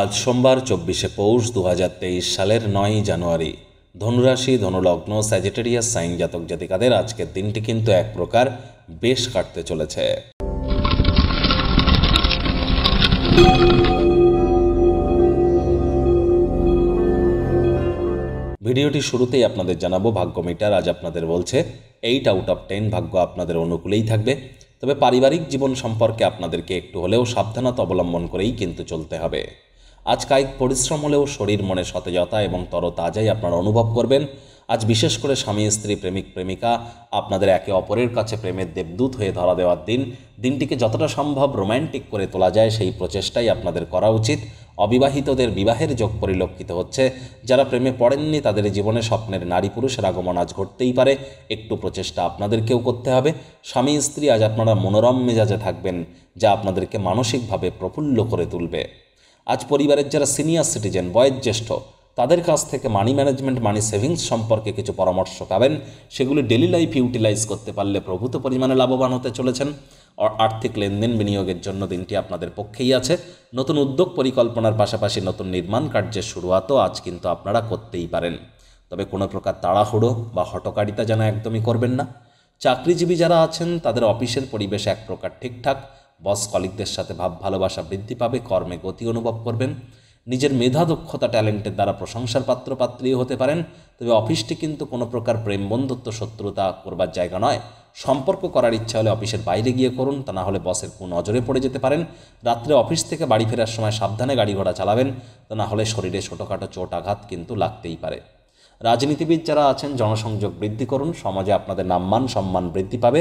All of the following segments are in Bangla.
আজ সোমবার চব্বিশে পৌষ দু সালের নয়ই জানুয়ারি ধনুরাশি ধনুলগ্ন স্যাজিটেরিয়াস সাইন জাতক জাতিকাদের আজকের দিনটি কিন্তু এক প্রকার বেশ কাটতে চলেছে ভিডিওটি শুরুতেই আপনাদের জানাবো ভাগ্য মিটার আজ আপনাদের বলছে এইট আউট অফ টেন ভাগ্য আপনাদের অনুকূলেই থাকবে তবে পারিবারিক জীবন সম্পর্কে আপনাদেরকে একটু হলেও সাবধানতা অবলম্বন করেই কিন্তু চলতে হবে আজ কায়িক পরিশ্রম হলেও শরীর মনে সতেজতা এবং তরতাজাই আপনারা অনুভব করবেন আজ বিশেষ করে স্বামী স্ত্রী প্রেমিক প্রেমিকা আপনাদের একে অপরের কাছে প্রেমের দেবদূত হয়ে ধরা দেওয়ার দিন দিনটিকে যতটা সম্ভব রোম্যান্টিক করে তোলা যায় সেই প্রচেষ্টাই আপনাদের করা উচিত অবিবাহিতদের বিবাহের যোগ পরিলক্ষিত হচ্ছে যারা প্রেমে পড়েননি তাদের জীবনে স্বপ্নের নারী পুরুষের আগমন আজ ঘটতেই পারে একটু প্রচেষ্টা আপনাদেরকেও করতে হবে স্বামী স্ত্রী আজ আপনারা মনোরম মেজাজে থাকবেন যা আপনাদেরকে মানসিকভাবে প্রফুল্ল করে তুলবে আজ পরিবারের যারা সিনিয়র সিটিজেন বয়োজ্যেষ্ঠ তাদের কাছ থেকে মানি ম্যানেজমেন্ট মানি সেভিংস সম্পর্কে কিছু পরামর্শ পাবেন সেগুলি ডেলি লাইফে ইউটিলাইজ করতে পারলে প্রভূত পরিমাণে লাভবান হতে চলেছেন আর্থিক লেনদেন বিনিয়োগের জন্য দিনটি আপনাদের পক্ষেই আছে নতুন উদ্যোগ পরিকল্পনার পাশাপাশি নতুন নির্মাণ কার্যের শুরুয়াতও আজ কিন্তু আপনারা করতেই পারেন তবে কোনো প্রকার তাড়াহুড়ো বা হটকারিতা যেন একদমই করবেন না চাকরিজীবী যারা আছেন তাদের অফিসের পরিবেশ এক প্রকার ঠিকঠাক বস কলিকদের সাথে ভাব ভালোবাসা বৃদ্ধি পাবে কর্মে গতি অনুভব করবেন নিজের মেধা দক্ষতা ট্যালেন্টের দ্বারা প্রশংসার পাত্র পাত্রীও হতে পারেন তবে অফিসটি কিন্তু কোনো প্রকার প্রেম বন্ধুত্ব শত্রুতা করবার জায়গা নয় সম্পর্ক করার ইচ্ছা হলে অফিসের বাইরে গিয়ে করুন তা না হলে বসের কোন নজরে পড়ে যেতে পারেন রাত্রে অফিস থেকে বাড়ি ফেরার সময় সাবধানে গাড়ি ঘোড়া চালাবেন তা না হলে শরীরে ছোটোখাটো চোট আঘাত কিন্তু লাগতেই পারে রাজনীতিবিদ যারা আছেন জনসংযোগ বৃদ্ধি করুন সমাজে আপনাদের নামমান সম্মান বৃদ্ধি পাবে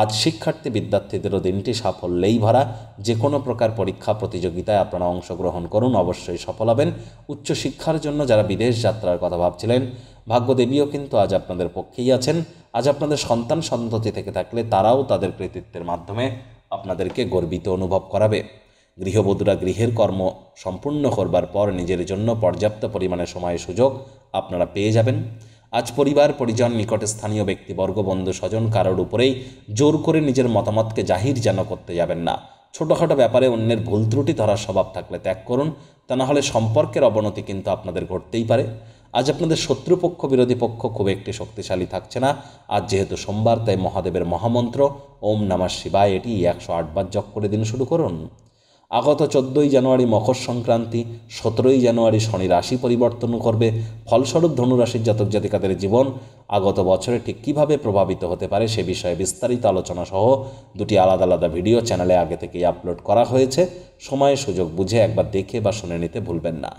আজ শিক্ষার্থী বিদ্যার্থীদেরও দিনটি সাফল্যেই ভরা যে কোনো প্রকার পরীক্ষা প্রতিযোগিতায় আপনারা অংশগ্রহণ করুন অবশ্যই সফল হবেন উচ্চশিক্ষার জন্য যারা বিদেশ যাত্রার কথা ভাবছিলেন ভাগ্যদেবীও কিন্তু আজ আপনাদের পক্ষেই আছেন আজ আপনাদের সন্তান সন্ততি থেকে থাকলে তারাও তাদের কৃতিত্বের মাধ্যমে আপনাদেরকে গর্বিত অনুভব করাবে গৃহবধূরা গৃহের কর্ম সম্পূর্ণ করবার পর নিজের জন্য পর্যাপ্ত পরিমাণে সময় সুযোগ আপনারা পেয়ে যাবেন আজ পরিবার পরিজন নিকটে স্থানীয় ব্যক্তিবর্গ বন্ধু স্বজন কারোর উপরেই জোর করে নিজের মতামতকে জাহির যেন করতে যাবেন না ছোটোখাটো ব্যাপারে অন্যের ভুল ত্রুটি ধরার স্বভাব থাকলে ত্যাগ করুন তা না হলে সম্পর্কের অবনতি কিন্তু আপনাদের ঘটতেই পারে আজ আপনাদের শত্রুপক্ষ বিরোধী পক্ষ খুব একটি শক্তিশালী থাকছে না আজ যেহেতু সোমবার তাই মহাদেবের মহামন্ত্র ওম নমঃ শিবায় এটি একশো আটবার জপ করে দিন শুরু করুন আগত চোদ্দোই জানুয়ারি মকর সংক্রান্তি সতেরোই জানুয়ারি শনি রাশি পরিবর্তন করবে ফলস্বরূপ ধনুরাশির জাতক জাতিকাদের জীবন আগত বছরে ঠিক কীভাবে প্রভাবিত হতে পারে সে বিষয়ে বিস্তারিত আলোচনা সহ দুটি আলাদা আলাদা ভিডিও চ্যানেলে আগে থেকেই আপলোড করা হয়েছে সময় সুযোগ বুঝে একবার দেখে বা শুনে নিতে ভুলবেন না